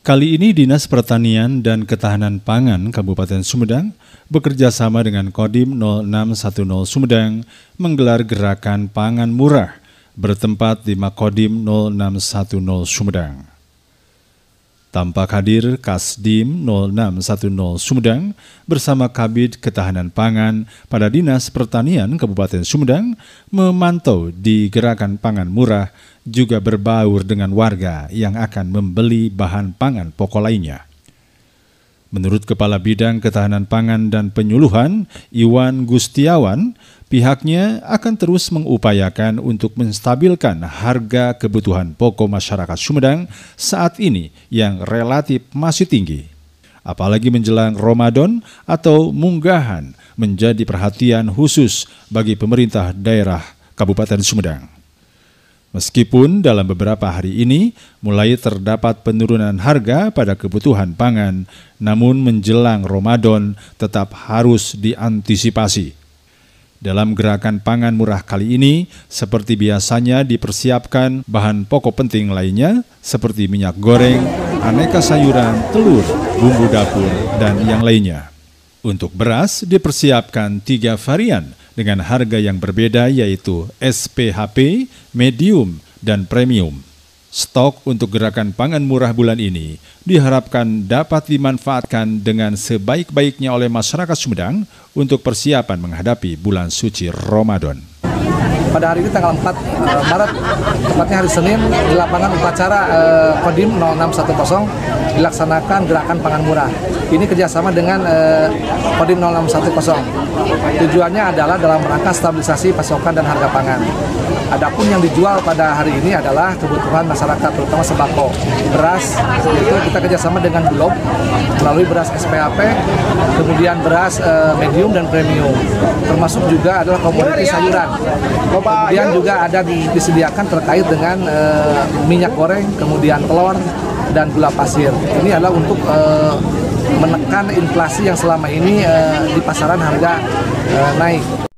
Kali ini Dinas Pertanian dan Ketahanan Pangan Kabupaten Sumedang bekerja sama dengan Kodim 0610 Sumedang menggelar gerakan pangan murah bertempat di Makodim 0610 Sumedang. Tampak hadir Kasdim 0610 Sumedang bersama Kabid Ketahanan Pangan pada Dinas Pertanian Kabupaten Sumedang memantau di gerakan pangan murah juga berbaur dengan warga yang akan membeli bahan pangan pokok lainnya. Menurut Kepala Bidang Ketahanan Pangan dan Penyuluhan Iwan Gustiawan, Pihaknya akan terus mengupayakan untuk menstabilkan harga kebutuhan pokok masyarakat Sumedang saat ini yang relatif masih tinggi. Apalagi menjelang Ramadan atau munggahan menjadi perhatian khusus bagi pemerintah daerah Kabupaten Sumedang. Meskipun dalam beberapa hari ini mulai terdapat penurunan harga pada kebutuhan pangan, namun menjelang Ramadan tetap harus diantisipasi dalam gerakan pangan murah kali ini, seperti biasanya dipersiapkan bahan pokok penting lainnya seperti minyak goreng, aneka sayuran, telur, bumbu dapur, dan yang lainnya. Untuk beras dipersiapkan tiga varian dengan harga yang berbeda yaitu SPHP, medium, dan premium. Stok untuk gerakan pangan murah bulan ini diharapkan dapat dimanfaatkan dengan sebaik-baiknya oleh masyarakat Sumedang untuk persiapan menghadapi bulan suci Ramadan pada hari ini tanggal 4 uh, eh, Maret, tepatnya hari Senin, di lapangan upacara uh, Kodim 0610 dilaksanakan gerakan pangan murah. Ini kerjasama dengan uh, Kodim 0610. Tujuannya adalah dalam rangka stabilisasi pasokan dan harga pangan. Adapun yang dijual pada hari ini adalah kebutuhan masyarakat, terutama sembako, beras, itu kita kerjasama dengan Bulog melalui beras SPAP, kemudian beras uh, medium dan premium, termasuk juga adalah komoditi sayuran Kemudian ya. juga ada disediakan terkait dengan e, minyak goreng, kemudian telur dan gula pasir. Ini adalah untuk e, menekan inflasi yang selama ini e, di pasaran harga e, naik.